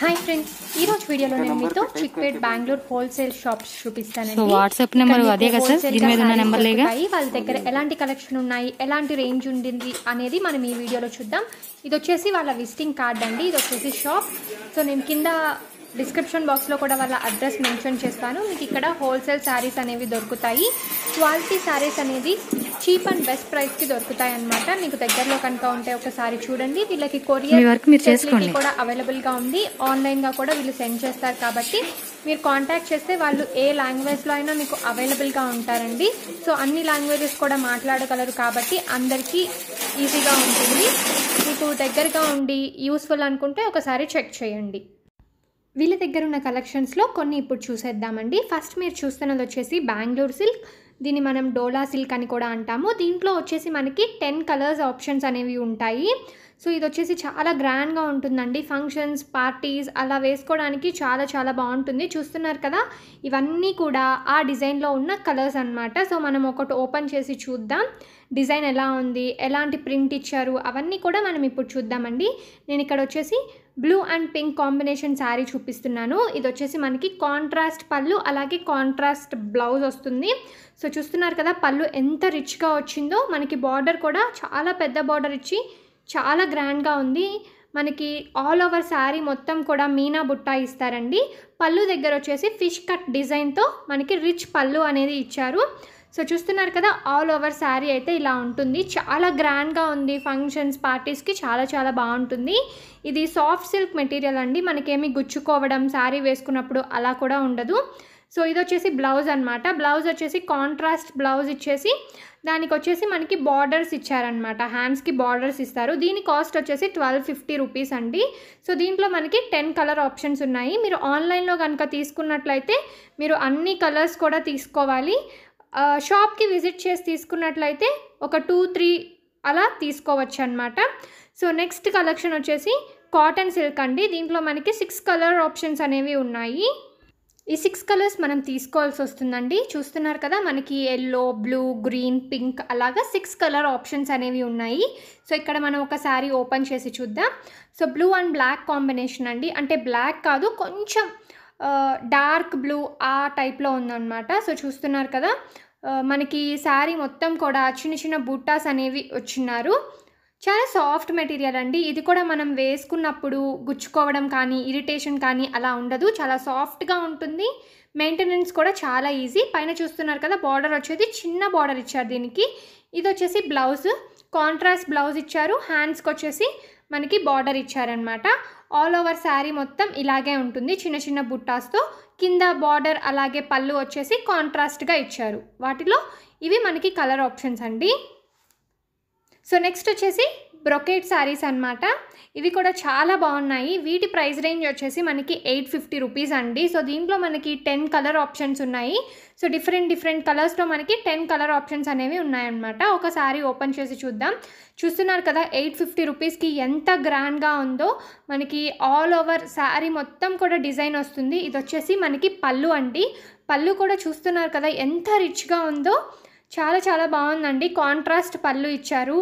hi friends ఈ రోజు వీడియోలో నేను మీతో చిక్పేట్ బెంగళూరు హోల్సేల్ షాప్స్ చూపిస్తానండి వాట్సాప్ నెంబర్ అదే కదా దీని మీద ఉన్న నెంబర్ వాళ్ళ దగ్గర ఎలాంటి కలెక్షన్ ఉన్నాయి ఎలాంటి రేంజ్ ఉండింది అనేది మనం ఈ వీడియోలో చూద్దాం ఇది వచ్చేసి వాళ్ళ విజిటింగ్ కార్డ్ అండి ఇది వచ్చేసి షాప్ సో నేను కింద డిస్క్రిప్షన్ బాక్స్లో కూడా వాళ్ళ అడ్రస్ మెన్షన్ చేస్తాను మీకు ఇక్కడ హోల్సేల్ శారీస్ అనేవి దొరుకుతాయి క్వాలిటీ శారీస్ అనేది చీప్ అండ్ బెస్ట్ ప్రైస్కి దొరుకుతాయి అనమాట మీకు దగ్గరలో కనుక ఉంటే ఒకసారి చూడండి వీళ్ళకి కొరియర్ ఫెసిలిటీ కూడా అవైలబుల్గా ఉంది ఆన్లైన్గా కూడా వీళ్ళు సెండ్ చేస్తారు కాబట్టి మీరు కాంటాక్ట్ చేస్తే వాళ్ళు ఏ లాంగ్వేజ్లో అయినా మీకు అవైలబుల్గా ఉంటారండి సో అన్ని లాంగ్వేజెస్ కూడా మాట్లాడగలరు కాబట్టి అందరికీ ఈజీగా ఉంటుంది మీకు దగ్గరగా ఉండి యూస్ఫుల్ అనుకుంటే ఒకసారి చెక్ చేయండి వీళ్ళ దగ్గర ఉన్న కలెక్షన్స్లో కొన్ని ఇప్పుడు చూసేద్దామండి ఫస్ట్ మీరు చూస్తున్నది వచ్చేసి బెంగళూరు సిల్క్ దీన్ని మనం డోలా సిల్క్ అని కూడా అంటాము దీంట్లో వచ్చేసి మనకి టెన్ కలర్స్ ఆప్షన్స్ అనేవి ఉంటాయి సో ఇది వచ్చేసి చాలా గ్రాండ్గా ఉంటుందండి ఫంక్షన్స్ పార్టీస్ అలా వేసుకోవడానికి చాలా చాలా బాగుంటుంది చూస్తున్నారు కదా ఇవన్నీ కూడా ఆ డిజైన్లో ఉన్న కలర్స్ అనమాట సో మనం ఒకటి ఓపెన్ చేసి చూద్దాం డిజైన్ ఎలా ఉంది ఎలాంటి ప్రింట్ ఇచ్చారు అవన్నీ కూడా మనం ఇప్పుడు చూద్దామండి నేను ఇక్కడ వచ్చేసి blue and pink combination sari చూపిస్తున్నాను ఇది వచ్చేసి మనకి కాంట్రాస్ట్ పళ్ళు అలాగే కాంట్రాస్ట్ బ్లౌజ్ వస్తుంది సో చూస్తున్నారు కదా పళ్ళు ఎంత రిచ్గా వచ్చిందో మనకి బార్డర్ కూడా చాలా పెద్ద బార్డర్ ఇచ్చి చాలా గ్రాండ్గా ఉంది మనకి ఆల్ ఓవర్ శారీ మొత్తం కూడా మీనా బుట్ట ఇస్తారండి పళ్ళు దగ్గర వచ్చేసి ఫిష్ కట్ డిజైన్తో మనకి రిచ్ పళ్ళు అనేది ఇచ్చారు సో చూస్తున్నారు కదా ఆల్ ఓవర్ శారీ అయితే ఇలా ఉంటుంది చాలా గ్రాండ్గా ఉంది ఫంక్షన్స్ పార్టీస్కి చాలా చాలా బాగుంటుంది ఇది సాఫ్ట్ సిల్క్ మెటీరియల్ అండి మనకేమి గుచ్చుకోవడం శారీ వేసుకున్నప్పుడు అలా కూడా ఉండదు సో ఇది వచ్చేసి బ్లౌజ్ అనమాట బ్లౌజ్ వచ్చేసి కాంట్రాస్ట్ బ్లౌజ్ ఇచ్చేసి దానికి వచ్చేసి మనకి బార్డర్స్ ఇచ్చారనమాట హ్యాండ్స్కి బార్డర్స్ ఇస్తారు దీని కాస్ట్ వచ్చేసి ట్వెల్వ్ ఫిఫ్టీ రూపీస్ అండి సో దీంట్లో మనకి టెన్ కలర్ ఆప్షన్స్ ఉన్నాయి మీరు ఆన్లైన్లో కనుక తీసుకున్నట్లయితే మీరు అన్ని కలర్స్ కూడా తీసుకోవాలి షాప్కి విజిట్ చేసి తీసుకున్నట్లయితే ఒక టూ త్రీ అలా తీసుకోవచ్చు అనమాట సో నెక్స్ట్ కలెక్షన్ వచ్చేసి కాటన్ సిల్క్ అండి దీంట్లో మనకి సిక్స్ కలర్ ఆప్షన్స్ అనేవి ఉన్నాయి ఈ సిక్స్ కలర్స్ మనం తీసుకోవాల్సి వస్తుందండి చూస్తున్నారు కదా మనకి ఎల్లో బ్లూ గ్రీన్ పింక్ అలాగా సిక్స్ కలర్ ఆప్షన్స్ అనేవి ఉన్నాయి సో ఇక్కడ మనం ఒక శారీ ఓపెన్ చేసి చూద్దాం so blue and black combination అండి అంటే బ్లాక్ కాదు కొంచెం డార్క్ బ్లూ ఆ టైప్లో ఉందన్నమాట సో చూస్తున్నారు కదా మనకి ఈ శారీ మొత్తం కూడా చిన్న చిన్న బుట్టాస్ అనేవి వచ్చినారు చాలా సాఫ్ట్ మెటీరియల్ అండి ఇది కూడా మనం వేసుకున్నప్పుడు గుచ్చుకోవడం కానీ ఇరిటేషన్ కానీ అలా ఉండదు చాలా సాఫ్ట్గా ఉంటుంది మెయింటెనెన్స్ కూడా చాలా ఈజీ పైన చూస్తున్నారు కదా బార్డర్ వచ్చేది చిన్న బార్డర్ ఇచ్చారు దీనికి ఇది వచ్చేసి బ్లౌజ్ కాంట్రాస్ట్ బ్లౌజ్ ఇచ్చారు హ్యాండ్స్కి వచ్చేసి మనకి బార్డర్ ఇచ్చారనమాట ఆల్ ఓవర్ శారీ మొత్తం ఇలాగే ఉంటుంది చిన్న చిన్న బుట్టాస్తో కింద బార్డర్ అలాగే పళ్ళు వచ్చేసి కాంట్రాస్ట్గా ఇచ్చారు వాటిలో ఇవి మనకి కలర్ ఆప్షన్స్ అండి సో నెక్స్ట్ వచ్చేసి బ్రొకేట్ శారీస్ అనమాట ఇవి కూడా చాలా బాగున్నాయి వీటి ప్రైస్ రేంజ్ వచ్చేసి మనకి ఎయిట్ ఫిఫ్టీ రూపీస్ అండి సో దీంట్లో మనకి టెన్ కలర్ ఆప్షన్స్ ఉన్నాయి సో డిఫరెంట్ డిఫరెంట్ కలర్స్లో మనకి టెన్ కలర్ ఆప్షన్స్ అనేవి ఉన్నాయన్నమాట ఒక శారీ ఓపెన్ చేసి చూద్దాం చూస్తున్నారు కదా ఎయిట్ ఫిఫ్టీ రూపీస్కి ఎంత గ్రాండ్గా ఉందో మనకి ఆల్ ఓవర్ శారీ మొత్తం కూడా డిజైన్ వస్తుంది ఇది వచ్చేసి మనకి పళ్ళు అండి పళ్ళు కూడా చూస్తున్నారు కదా ఎంత రిచ్గా ఉందో చాలా చాలా బాగుందండి కాంట్రాస్ట్ పళ్ళు ఇచ్చారు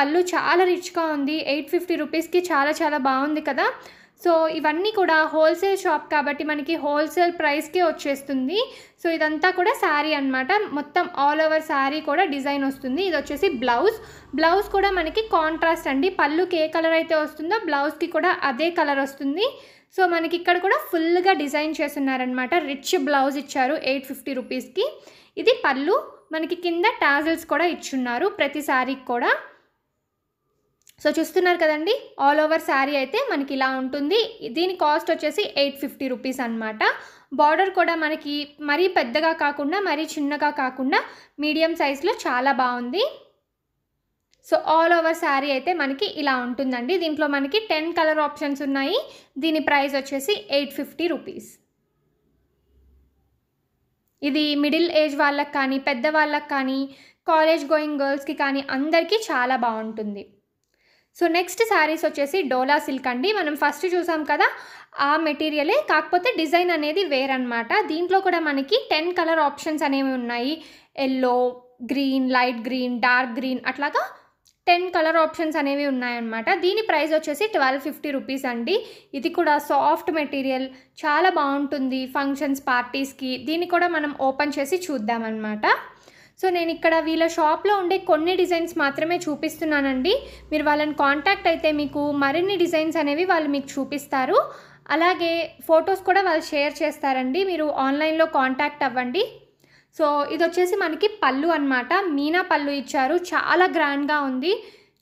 పళ్ళు చాలా రిచ్గా ఉంది ఎయిట్ ఫిఫ్టీ రూపీస్కి చాలా చాలా బాగుంది కదా సో ఇవన్నీ కూడా హోల్సేల్ షాప్ కాబట్టి మనకి హోల్సేల్ ప్రైస్కే వచ్చేస్తుంది సో ఇదంతా కూడా శారీ అనమాట మొత్తం ఆల్ ఓవర్ శారీ కూడా డిజైన్ వస్తుంది ఇది వచ్చేసి బ్లౌజ్ బ్లౌజ్ కూడా మనకి కాంట్రాస్ట్ అండి పళ్ళుకి ఏ కలర్ అయితే వస్తుందో బ్లౌజ్కి కూడా అదే కలర్ వస్తుంది సో మనకి ఇక్కడ కూడా ఫుల్గా డిజైన్ చేస్తున్నారనమాట రిచ్ బ్లౌజ్ ఇచ్చారు ఎయిట్ ఫిఫ్టీ రూపీస్కి ఇది పళ్ళు మనకి కింద టాజిల్స్ కూడా ఇచ్చున్నారు ప్రతి శారీకి కూడా సో చూస్తున్నారు కదండి ఆల్ ఓవర్ శారీ అయితే మనకి ఇలా ఉంటుంది దీని కాస్ట్ వచ్చేసి ఎయిట్ ఫిఫ్టీ రూపీస్ అనమాట బార్డర్ కూడా మనకి మరీ పెద్దగా కాకుండా మరీ చిన్నగా కాకుండా మీడియం సైజ్లో చాలా బాగుంది సో ఆల్ ఓవర్ శారీ అయితే మనకి ఇలా ఉంటుందండి దీంట్లో మనకి టెన్ కలర్ ఆప్షన్స్ ఉన్నాయి దీని ప్రైస్ వచ్చేసి ఎయిట్ ఫిఫ్టీ రూపీస్ ఇది మిడిల్ ఏజ్ వాళ్ళకి కానీ పెద్ద వాళ్ళకి కానీ కాలేజ్ గోయింగ్ గర్ల్స్కి కానీ అందరికీ చాలా బాగుంటుంది సో నెక్స్ట్ శారీస్ వచ్చేసి డోలా సిల్క్ అండి మనం ఫస్ట్ చూసాం కదా ఆ మెటీరియలే కాకపోతే డిజైన్ అనేది వేరనమాట దీంట్లో కూడా మనకి టెన్ కలర్ ఆప్షన్స్ అనేవి ఉన్నాయి yellow green light green dark green అట్లాగా టెన్ కలర్ ఆప్షన్స్ అనేవి ఉన్నాయన్నమాట దీని ప్రైస్ వచ్చేసి ట్వెల్వ్ ఫిఫ్టీ రూపీస్ అండి ఇది కూడా సాఫ్ట్ మెటీరియల్ చాలా బాగుంటుంది ఫంక్షన్స్ పార్టీస్కి దీన్ని కూడా మనం ఓపెన్ చేసి చూద్దామన్నమాట సో నేను ఇక్కడ వీళ్ళ షాప్లో ఉండే కొన్ని డిజైన్స్ మాత్రమే చూపిస్తున్నానండి మీరు వాళ్ళని కాంటాక్ట్ అయితే మీకు మరిన్ని డిజైన్స్ అనేవి వాళ్ళు మీకు చూపిస్తారు అలాగే ఫొటోస్ కూడా వాళ్ళు షేర్ చేస్తారండి మీరు ఆన్లైన్లో కాంటాక్ట్ అవ్వండి సో ఇది వచ్చేసి మనకి పళ్ళు అనమాట మీనా పళ్ళు ఇచ్చారు చాలా గ్రాండ్గా ఉంది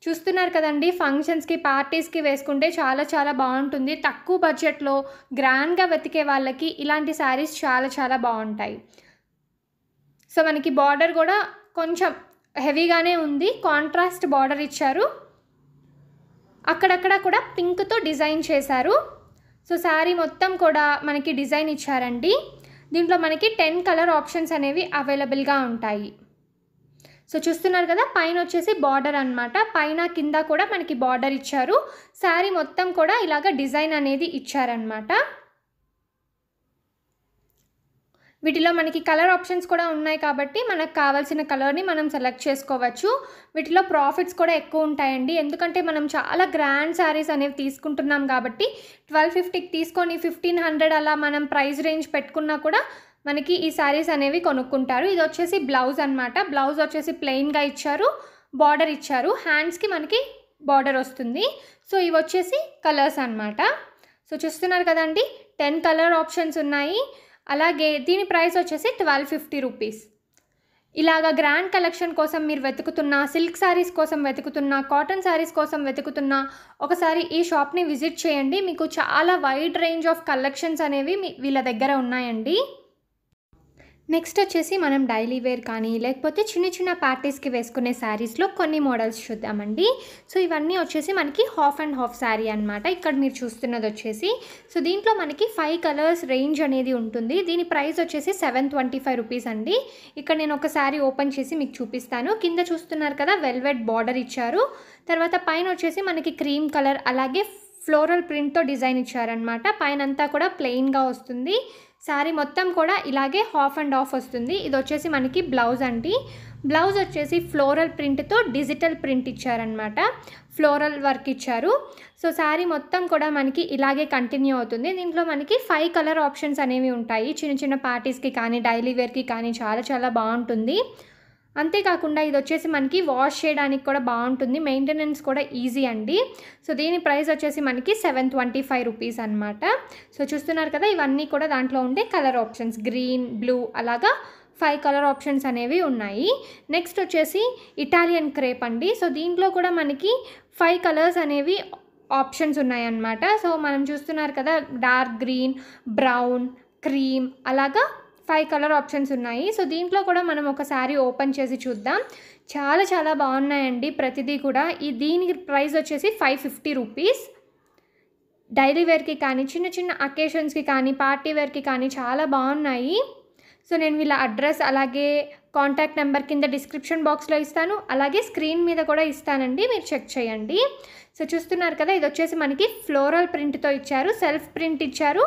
చూస్తున్నారు కదండి ఫంక్షన్స్కి పార్టీస్కి వేసుకుంటే చాలా చాలా బాగుంటుంది తక్కువ బడ్జెట్లో గ్రాండ్గా వెతికే వాళ్ళకి ఇలాంటి శారీస్ చాలా చాలా బాగుంటాయి సో మనకి బార్డర్ కూడా కొంచెం హెవీగానే ఉంది కాంట్రాస్ట్ బార్డర్ ఇచ్చారు అక్కడక్కడ కూడా పింక్తో డిజైన్ చేశారు సో శారీ మొత్తం కూడా మనకి డిజైన్ ఇచ్చారండి దీంట్లో మనకి టెన్ కలర్ ఆప్షన్స్ అనేవి అవైలబుల్గా ఉంటాయి సో చూస్తున్నారు కదా పైన వచ్చేసి బార్డర్ అనమాట పైన కింద కూడా మనకి బార్డర్ ఇచ్చారు శారీ మొత్తం కూడా ఇలాగ డిజైన్ అనేది ఇచ్చారనమాట వీటిలో మనకి కలర్ ఆప్షన్స్ కూడా ఉన్నాయి కాబట్టి మనకు కావాల్సిన కలర్ని మనం సెలెక్ట్ చేసుకోవచ్చు వీటిలో ప్రాఫిట్స్ కూడా ఎక్కువ ఉంటాయండి ఎందుకంటే మనం చాలా గ్రాండ్ శారీస్ అనేవి తీసుకుంటున్నాం కాబట్టి ట్వెల్వ్ ఫిఫ్టీకి తీసుకొని ఫిఫ్టీన్ హండ్రెడ్ అలా మనం ప్రైస్ రేంజ్ పెట్టుకున్నా కూడా మనకి ఈ శారీస్ అనేవి కొనుక్కుంటారు ఇది వచ్చేసి బ్లౌజ్ అనమాట బ్లౌజ్ వచ్చేసి ప్లెయిన్గా ఇచ్చారు బార్డర్ ఇచ్చారు హ్యాండ్స్కి మనకి బార్డర్ వస్తుంది సో ఇవి వచ్చేసి కలర్స్ అనమాట సో చూస్తున్నారు కదండి టెన్ కలర్ ఆప్షన్స్ ఉన్నాయి అలాగే దీని ప్రైస్ వచ్చేసి ట్వెల్వ్ ఫిఫ్టీ రూపీస్ ఇలాగ గ్రాండ్ కలెక్షన్ కోసం మీరు వెతుకుతున్న సిల్క్ శారీస్ కోసం వెతుకుతున్న కాటన్ శారీస్ కోసం వెతుకుతున్న ఒకసారి ఈ షాప్ని విజిట్ చేయండి మీకు చాలా వైడ్ రేంజ్ ఆఫ్ కలెక్షన్స్ అనేవి మీ వీళ్ళ దగ్గర ఉన్నాయండి నెక్స్ట్ వచ్చేసి మనం డైలీ వేర్ కానీ లేకపోతే చిన్న చిన్న పార్టీస్కి వేసుకునే శారీస్లో కొన్ని మోడల్స్ చూద్దామండి సో ఇవన్నీ వచ్చేసి మనకి హాఫ్ అండ్ హాఫ్ శారీ అనమాట ఇక్కడ మీరు చూస్తున్నది వచ్చేసి సో దీంట్లో మనకి ఫైవ్ కలర్స్ రేంజ్ అనేది ఉంటుంది దీని ప్రైస్ వచ్చేసి సెవెన్ ట్వంటీ ఫైవ్ రూపీస్ అండి ఇక్కడ నేను ఒక శారీ ఓపెన్ చేసి మీకు చూపిస్తాను కింద చూస్తున్నారు కదా వెల్వెట్ బార్డర్ ఇచ్చారు తర్వాత పైన వచ్చేసి మనకి క్రీమ్ కలర్ అలాగే ఫ్లోరల్ ప్రింట్తో డిజైన్ ఇచ్చారనమాట పైన అంతా కూడా ప్లెయిన్గా వస్తుంది శారీ మొత్తం కూడా ఇలాగే హాఫ్ అండ్ ఆఫ్ వస్తుంది ఇది వచ్చేసి మనకి బ్లౌజ్ అండి బ్లౌజ్ వచ్చేసి ఫ్లోరల్ ప్రింట్తో డిజిటల్ ప్రింట్ ఇచ్చారనమాట ఫ్లోరల్ వర్క్ ఇచ్చారు సో శారీ మొత్తం కూడా మనకి ఇలాగే కంటిన్యూ అవుతుంది దీంట్లో మనకి ఫైవ్ కలర్ ఆప్షన్స్ అనేవి ఉంటాయి చిన్న చిన్న పార్టీస్కి కానీ డైలీ వేర్కి కానీ చాలా చాలా బాగుంటుంది అంతేకాకుండా ఇది వచ్చేసి మనకి వాష్ చేయడానికి కూడా బాగుంటుంది మెయింటెనెన్స్ కూడా ఈజీ అండి సో దీని ప్రైస్ వచ్చేసి మనకి సెవెన్ ట్వంటీ ఫైవ్ రూపీస్ అనమాట సో చూస్తున్నారు కదా ఇవన్నీ కూడా దాంట్లో ఉండే కలర్ ఆప్షన్స్ గ్రీన్ బ్లూ అలాగా ఫైవ్ కలర్ ఆప్షన్స్ అనేవి ఉన్నాయి నెక్స్ట్ వచ్చేసి ఇటాలియన్ క్రేప్ అండి సో దీంట్లో కూడా మనకి ఫైవ్ కలర్స్ అనేవి ఆప్షన్స్ ఉన్నాయన్నమాట సో మనం చూస్తున్నారు కదా డార్క్ గ్రీన్ బ్రౌన్ క్రీమ్ అలాగా ఫైవ్ కలర్ ఆప్షన్స్ ఉన్నాయి సో దీంట్లో కూడా మనం ఒక శారీ ఓపెన్ చేసి చూద్దాం చాలా చాలా బాగున్నాయండి ప్రతిదీ కూడా ఈ దీనికి ప్రైస్ వచ్చేసి ఫైవ్ ఫిఫ్టీ రూపీస్ డైలీ వేర్కి కానీ చిన్న చిన్న అకేషన్స్కి కానీ పార్టీ వేర్కి కానీ చాలా బాగున్నాయి సో నేను వీళ్ళ అడ్రస్ అలాగే కాంటాక్ట్ నెంబర్ కింద డిస్క్రిప్షన్ బాక్స్లో ఇస్తాను అలాగే స్క్రీన్ మీద కూడా ఇస్తానండి మీరు చెక్ చేయండి సో చూస్తున్నారు కదా ఇది వచ్చేసి మనకి ఫ్లోరల్ ప్రింట్తో ఇచ్చారు సెల్ఫ్ ప్రింట్ ఇచ్చారు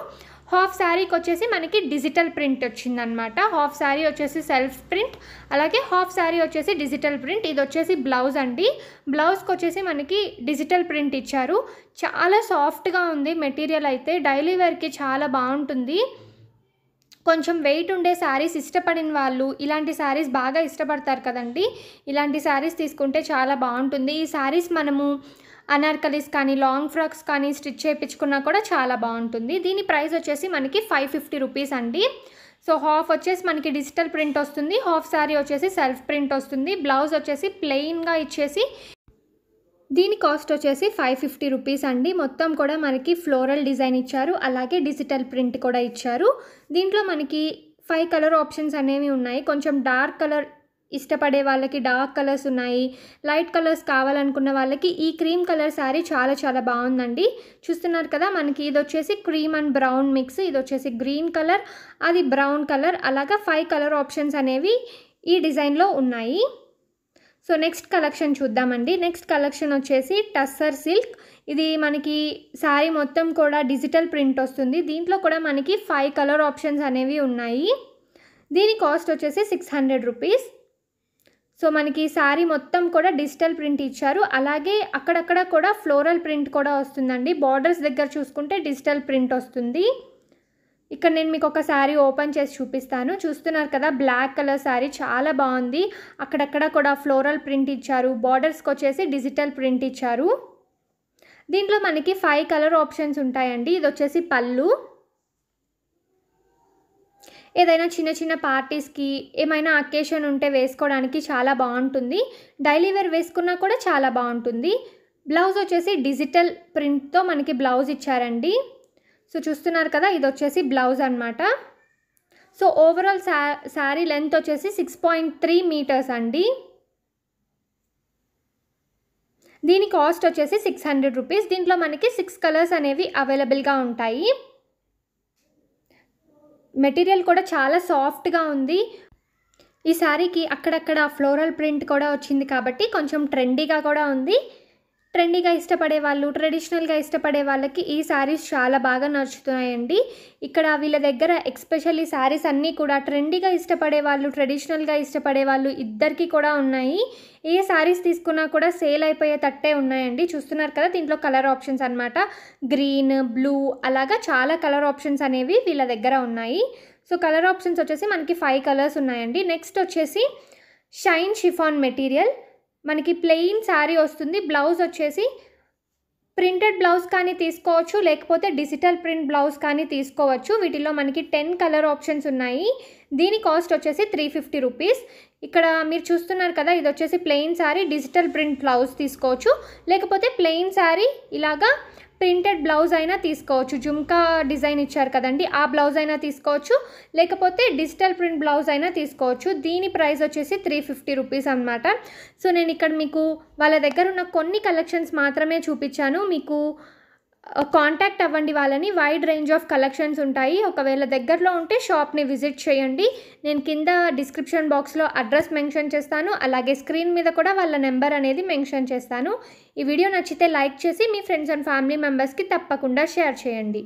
హాఫ్ శారీకి వచ్చేసి మనకి డిజిటల్ ప్రింట్ వచ్చిందనమాట హాఫ్ శారీ వచ్చేసి సెల్ఫ్ ప్రింట్ అలాగే హాఫ్ శారీ వచ్చేసి డిజిటల్ ప్రింట్ ఇది వచ్చేసి బ్లౌజ్ అండి బ్లౌజ్కి వచ్చేసి మనకి డిజిటల్ ప్రింట్ ఇచ్చారు చాలా సాఫ్ట్గా ఉంది మెటీరియల్ అయితే డైలీ వేర్కి చాలా బాగుంటుంది కొంచెం వెయిట్ ఉండే శారీస్ ఇష్టపడిన వాళ్ళు ఇలాంటి శారీస్ బాగా ఇష్టపడతారు కదండి ఇలాంటి శారీస్ తీసుకుంటే చాలా బాగుంటుంది ఈ శారీస్ మనము అనార్కలీస్ కానీ లాంగ్ ఫ్రాక్స్ కానీ స్టిచ్ చేయించుకున్నా కూడా చాలా బాగుంటుంది దీని ప్రైస్ వచ్చేసి మనకి ఫైవ్ ఫిఫ్టీ రూపీస్ అండి సో హాఫ్ వచ్చేసి మనకి డిజిటల్ ప్రింట్ వస్తుంది హాఫ్ శారీ వచ్చేసి సెల్ఫ్ ప్రింట్ వస్తుంది బ్లౌజ్ వచ్చేసి ప్లెయిన్గా ఇచ్చేసి దీని కాస్ట్ వచ్చేసి ఫైవ్ ఫిఫ్టీ రూపీస్ అండి మొత్తం కూడా మనకి ఫ్లోరల్ డిజైన్ ఇచ్చారు అలాగే డిజిటల్ ప్రింట్ కూడా ఇచ్చారు దీంట్లో మనకి ఫైవ్ కలర్ ఆప్షన్స్ అనేవి ఉన్నాయి కొంచెం డార్క్ కలర్ ఇష్టపడే వాళ్ళకి డార్క్ కలర్స్ ఉన్నాయి లైట్ కలర్స్ కావాలనుకున్న వాళ్ళకి ఈ క్రీమ్ కలర్ శారీ చాలా చాలా బాగుందండి చూస్తున్నారు కదా మనకి ఇది వచ్చేసి క్రీమ్ అండ్ బ్రౌన్ మిక్స్ ఇది వచ్చేసి గ్రీన్ కలర్ అది బ్రౌన్ కలర్ అలాగా ఫైవ్ కలర్ ఆప్షన్స్ అనేవి ఈ డిజైన్లో ఉన్నాయి సో నెక్స్ట్ కలెక్షన్ చూద్దామండి నెక్స్ట్ కలెక్షన్ వచ్చేసి టస్సర్ సిల్క్ ఇది మనకి శారీ మొత్తం కూడా డిజిటల్ ప్రింట్ వస్తుంది దీంట్లో కూడా మనకి ఫైవ్ కలర్ ఆప్షన్స్ అనేవి ఉన్నాయి దీని కాస్ట్ వచ్చేసి సిక్స్ హండ్రెడ్ రూపీస్ సో మనకి శారీ మొత్తం కూడా డిజిటల్ ప్రింట్ ఇచ్చారు అలాగే అక్కడక్కడ కూడా ఫ్లోరల్ ప్రింట్ కూడా వస్తుందండి బార్డర్స్ దగ్గర చూసుకుంటే డిజిటల్ ప్రింట్ వస్తుంది ఇక్కడ నేను మీకు ఒక శారీ ఓపెన్ చేసి చూపిస్తాను చూస్తున్నారు కదా బ్లాక్ కలర్ శారీ చాలా బాగుంది అక్కడక్కడ కూడా ఫ్లోరల్ ప్రింట్ ఇచ్చారు బార్డర్స్కి వచ్చేసి డిజిటల్ ప్రింట్ ఇచ్చారు దీంట్లో మనకి ఫైవ్ కలర్ ఆప్షన్స్ ఉంటాయండి ఇది వచ్చేసి పళ్ళు ఏదైనా చిన్న చిన్న పార్టీస్కి ఏమైనా అకేషన్ ఉంటే వేసుకోవడానికి చాలా బాగుంటుంది డైలీ వేర్ వేసుకున్నా కూడా చాలా బాగుంటుంది బ్లౌజ్ వచ్చేసి డిజిటల్ ప్రింట్తో మనకి బ్లౌజ్ ఇచ్చారండి సో చూస్తున్నారు కదా ఇది వచ్చేసి బ్లౌజ్ అనమాట సో ఓవరాల్ శా శారీ లెంత్ వచ్చేసి సిక్స్ పాయింట్ త్రీ మీటర్స్ అండి దీని కాస్ట్ వచ్చేసి సిక్స్ హండ్రెడ్ రూపీస్ దీంట్లో మనకి సిక్స్ కలర్స్ అనేవి అవైలబుల్గా ఉంటాయి మెటీరియల్ కూడా చాలా సాఫ్ట్గా ఉంది ఈ శారీకి అక్కడక్కడ ఫ్లోరల్ ప్రింట్ కూడా వచ్చింది కాబట్టి కొంచెం ట్రెండీగా కూడా ఉంది ట్రెండీగా ఇష్టపడే వాళ్ళు ట్రెడిషనల్గా ఇష్టపడే వాళ్ళకి ఈ శారీస్ చాలా బాగా నచ్చుతున్నాయండి ఇక్కడ వీళ్ళ దగ్గర ఎక్స్పెషల్లీ శారీస్ అన్నీ కూడా ట్రెండీగా ఇష్టపడే వాళ్ళు ట్రెడిషనల్గా ఇష్టపడే వాళ్ళు ఇద్దరికీ కూడా ఉన్నాయి ఏ శారీస్ తీసుకున్నా కూడా సేల్ అయిపోయే తట్టే ఉన్నాయండి చూస్తున్నారు కదా దీంట్లో కలర్ ఆప్షన్స్ అనమాట గ్రీన్ బ్లూ అలాగా చాలా కలర్ ఆప్షన్స్ అనేవి వీళ్ళ దగ్గర ఉన్నాయి సో కలర్ ఆప్షన్స్ వచ్చేసి మనకి ఫైవ్ కలర్స్ ఉన్నాయండి నెక్స్ట్ వచ్చేసి షైన్ షిఫాన్ మెటీరియల్ మనకి ప్లెయిన్ శారీ వస్తుంది బ్లౌజ్ వచ్చేసి ప్రింటెడ్ బ్లౌజ్ కానీ తీసుకోవచ్చు లేకపోతే డిజిటల్ ప్రింట్ బ్లౌజ్ కానీ తీసుకోవచ్చు వీటిలో మనకి టెన్ కలర్ ఆప్షన్స్ ఉన్నాయి దీని కాస్ట్ వచ్చేసి త్రీ ఫిఫ్టీ రూపీస్ ఇక్కడ మీరు చూస్తున్నారు కదా ఇది వచ్చేసి plain sari digital print blouse తీసుకోవచ్చు లేకపోతే ప్లెయిన్ శారీ ఇలాగా ప్రింటెడ్ బ్లౌజ్ అయినా తీసుకోవచ్చు జుమ్కా డిజైన్ ఇచ్చారు కదండి ఆ బ్లౌజ్ అయినా తీసుకోవచ్చు లేకపోతే డిజిటల్ ప్రింట్ బ్లౌజ్ అయినా తీసుకోవచ్చు దీని ప్రైస్ వచ్చేసి త్రీ ఫిఫ్టీ రూపీస్ అనమాట సో నేను ఇక్కడ మీకు వాళ్ళ దగ్గర ఉన్న కొన్ని కలెక్షన్స్ మాత్రమే చూపించాను మీకు కాంటాక్ట్ అవ్వండి వాళ్ళని వైడ్ రేంజ్ ఆఫ్ కలెక్షన్స్ ఉంటాయి ఒకవేళ దగ్గరలో ఉంటే షాప్ని విజిట్ చేయండి నేను కింద డిస్క్రిప్షన్ బాక్స్లో అడ్రస్ మెన్షన్ చేస్తాను అలాగే స్క్రీన్ మీద కూడా వాళ్ళ నెంబర్ అనేది మెన్షన్ చేస్తాను ఈ వీడియో నచ్చితే లైక్ చేసి మీ ఫ్రెండ్స్ అండ్ ఫ్యామిలీ మెంబర్స్కి తప్పకుండా షేర్ చేయండి